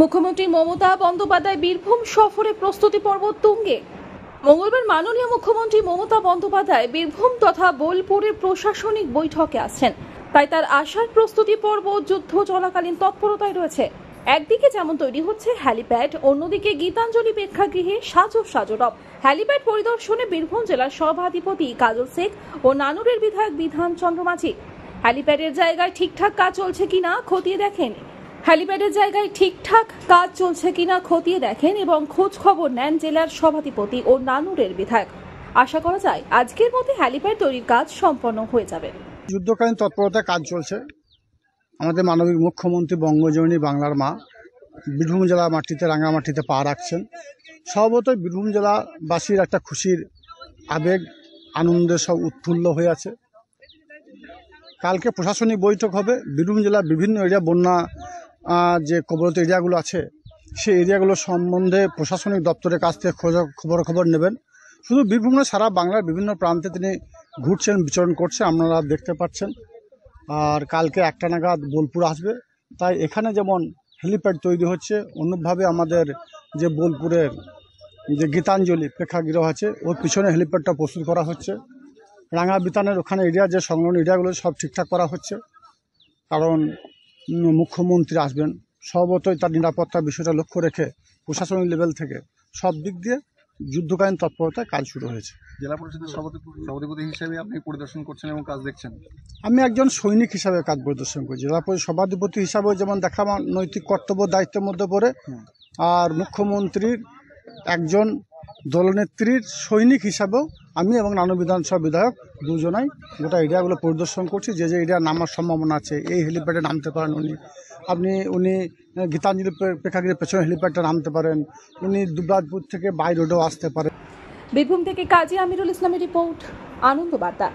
মুখ্যমন্ত্রী মমতা বন্দ্যোপাধ্যায় বীরভূম সফরে প্রস্তুতি পর্ব তুঙ্গে মঙ্গলবার মাননীয় মুখ্যমন্ত্রী মমতা বন্দ্যোপাধ্যায় বীরভূম তথা বোলপুরের প্রশাসনিক বৈঠকে আছেন তাই তার আসার প্রস্তুতি পর্ব যুদ্ধ চলাকালীন তৎপরতায় রয়েছে একদিকে যেমন তৈরি হচ্ছে হ্যালিপ্যাড অন্যদিকে গীতাঞ্জলি প্রেক্ষাগৃহে সাজো রব হ্যালিপ্যাড পরিদর্শনে বীরভূম জেলার সভাধিপতি কাজল শেখ ও নানুরের বিধায়ক বিধান চন্দ্র মাঝি হ্যালিপ্যাডের জায়গায় ঠিকঠাক কাজ চলছে কিনা খতিয়ে দেখেন হ্যালিপ্যাডের জায়গায় ঠিকঠাক কাজ চলছে কিনা খতিয়ে দেখেন এবং খোঁজ খবর নেন জেলার সভাধিপতি ও নানুরের বিধায়ক আশা করা যায় আজকের মধ্যে হ্যালিপ্যাড তৈরির কাজ সম্পন্ন হয়ে যাবে যুদ্ধকালীন তৎপরতায় কাজ চলছে আমাদের মানবিক মুখ্যমন্ত্রী বঙ্গজনী বাংলার মা বীরভূম জেলা মাটিতে রাঙামাটিতে পা রাখছেন সম্ভবত বীরভূম জেলাবাসীর একটা খুশির আবেগ আনন্দে সব উৎফুল্ল হয়ে আছে কালকে প্রশাসনিক বৈঠক হবে বীরভূম জেলার বিভিন্ন এরিয়া বন্যা যে কবরত এরিয়াগুলো আছে সেই এরিয়াগুলো সম্বন্ধে প্রশাসনিক দপ্তরের কাছ থেকে খোঁজ খবর খবর নেবেন শুধু বীরভূম সারা বাংলার বিভিন্ন প্রান্তে তিনি ঘুরছেন বিচরণ করছেন আপনারা দেখতে পাচ্ছেন আর কালকে একটা নাগাদ বোলপুর আসবে তাই এখানে যেমন হেলিপ্যাড তৈরি হচ্ছে অন্যভাবে আমাদের যে বোলপুরের যে গীতাঞ্জলি প্রেক্ষাগৃহ আছে ওর পিছনে হেলিপ্যাডটা প্রস্তুত করা হচ্ছে রাঙা বিতানের ওখানে এরিয়া যে সংলগ্ন এরিয়াগুলো সব ঠিকঠাক করা হচ্ছে কারণ মুখ্যমন্ত্রী আসবেন সর্বতই তার নিরাপত্তার বিষয়টা লক্ষ্য রেখে প্রশাসনিক লেভেল থেকে সব দিক দিয়ে যুদ্ধকালীন তৎপরতায় কাজ শুরু হয়েছে জেলা পরিষদের সভাপতি হিসেবে আপনি পরিদর্শন করছেন এবং কাজ দেখছেন আমি একজন সৈনিক হিসাবে কাজ পরিদর্শন করি জেলা পরিষদ সভাধিপতি হিসাবে যেমন দেখা নৈতিক কর্তব্য দায়িত্বের মধ্যে পড়ে আর মুখ্যমন্ত্রীর একজন দলনেত্রীর সৈনিক হিসাবেও আমি এবং নানু বিধানসভা বিধায়ক দুজনাই গোটা এরিয়াগুলো পরিদর্শন করছি যে যে এরিয়া নামার সম্ভাবনা আছে এই হেলিপ্যাডে নামতে পারেন উনি আপনি উনি গীতাঞ্জলি প্রেক্ষাগৃহের পেছনে হেলিপ্যাডটা নামতে পারেন উনি দুবরাজপুর থেকে বাই রোডেও আসতে পারেন বীরভূম থেকে কাজী আমিরুল ইসলামের রিপোর্ট আনন্দ বার্তা